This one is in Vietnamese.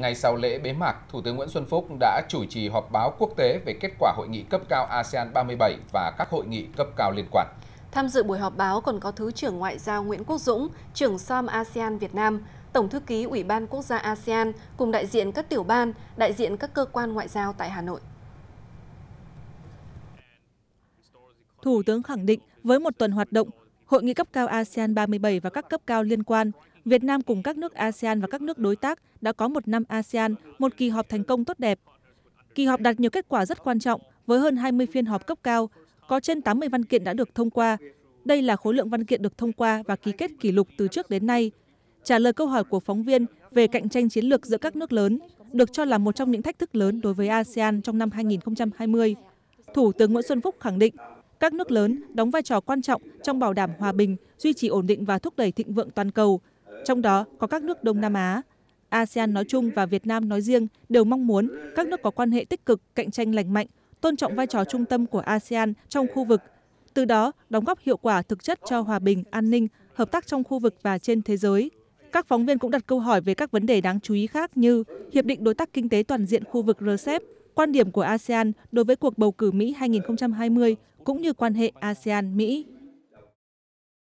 Ngay sau lễ bế mạc, Thủ tướng Nguyễn Xuân Phúc đã chủ trì họp báo quốc tế về kết quả hội nghị cấp cao ASEAN 37 và các hội nghị cấp cao liên quan. Tham dự buổi họp báo còn có Thứ trưởng Ngoại giao Nguyễn Quốc Dũng, trưởng SOM ASEAN Việt Nam, Tổng thư ký Ủy ban Quốc gia ASEAN cùng đại diện các tiểu ban, đại diện các cơ quan ngoại giao tại Hà Nội. Thủ tướng khẳng định với một tuần hoạt động, Hội nghị cấp cao ASEAN 37 và các cấp cao liên quan việt nam cùng các nước asean và các nước đối tác đã có một năm asean một kỳ họp thành công tốt đẹp kỳ họp đạt nhiều kết quả rất quan trọng với hơn hai mươi phiên họp cấp cao có trên tám mươi văn kiện đã được thông qua đây là khối lượng văn kiện được thông qua và ký kết kỷ lục từ trước đến nay trả lời câu hỏi của phóng viên về cạnh tranh chiến lược giữa các nước lớn được cho là một trong những thách thức lớn đối với ASEAN trong năm 2020. Thủ tướng Nguyễn Xuân Phúc khẳng định các nước lớn đóng vai trò quan trọng trong bảo đảm hòa bình, duy trì ổn định và thúc đẩy thịnh vượng toàn cầu, trong đó có các nước đông nam á asean nói chung và việt nam nói riêng đều mong muốn các nước có quan hệ tích cực cạnh tranh lành mạnh tôn trọng vai trò trung tâm của asean trong khu vực từ đó đóng góp hiệu quả thực chất cho hòa bình an ninh hợp tác trong khu vực và trên thế giới các phóng viên cũng đặt câu hỏi về các vấn đề đáng chú ý khác như hiệp định đối tác kinh tế toàn diện khu vực rcep quan điểm của asean đối với cuộc bầu cử mỹ 2020 cũng như quan hệ asean mỹ